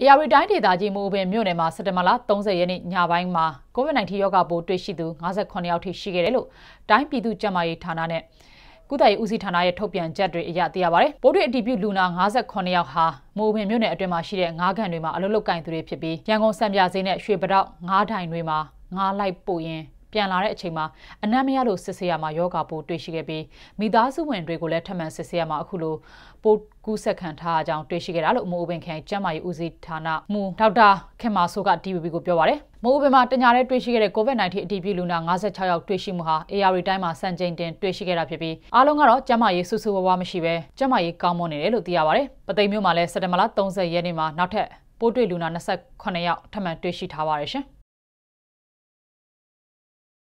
အေရီတိုင်းဒေသကြီးမိုးပင်မြို့နယ်မှာစက်တဘာလ30ရက်နေ့ညပိုင်းမှာ COVID-19 ရောဂါပိုးတွေ့ရှိသူ58ယောက်ထိရှိခဲ့တယ်လို့တိုင်းပြည်သူ့ကျန်းမာရေးဌာနနဲ့ကုသရေးဦးစီးဌာနရဲ့ထုတ်ပြန်ချက်တွေအရသိရပါတယ်။ပိုးတွေအတည်ပြုလူနာ58ယောက်ဟာမိုးပင်မြို့နယ်အတွင်းမှာရှိတဲ့ငါးကန်တွေမှာအလုပ်လုပ်ကင်သူတွေဖြစ်ပြီးရန်ကုန်စံပြဈေးနဲ့ရွှေပတောက်ငါးထိုင်တွေမှာငါးလိုက်ပို့ရင်းပြန်လာတဲ့အချိန်မှာအနံ့မရလို့စစ်ဆေးရမှာယောဂါပိုးတွေ့ရှိခဲ့ပြီးမိသားစုဝင်တွေကိုလည်းထပ်မံစစ်ဆေးရမှာအခုလိုပိုးကူးစက်ခံထားအကြောင်းတွေ့ရှိခဲ့တာလို့အမိုးအပင်ခရိုင်ကျန်းမာရေးဦးစီးဌာနမှူးဒေါက်တာခင်မာဆိုက DVB ကိုပြောပါရတယ်မိုးဘယ်မှာတညာတဲ့တွေ့ရှိခဲ့တဲ့ COVID-19 အတည်ပြုလူနာ56ယောက်တွေ့ရှိမှုဟာ AR တိုင်းမှာစံချိန်တင်တွေ့ရှိခဲ့တာဖြစ်ပြီးအားလုံးကတော့ကျန်းမာရေးဆူဆူဝါးဝါးမရှိဘဲကျန်းမာရေးကောင်းမွန်နေတယ်လို့သိရပါတယ်။ပသိမ်မြို့မှာလည်းစက်တဘာလ30ရက်နေ့မှာနောက်ထပ်ပိုးတွေ့လူနာ28ယောက်ထပ်မံတွေ့ရှိထားပါတယ်ရှင်။